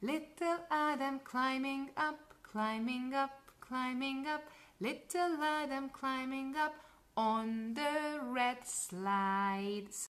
Little Adam climbing up, climbing up, climbing up. Little Adam climbing up on the red slide.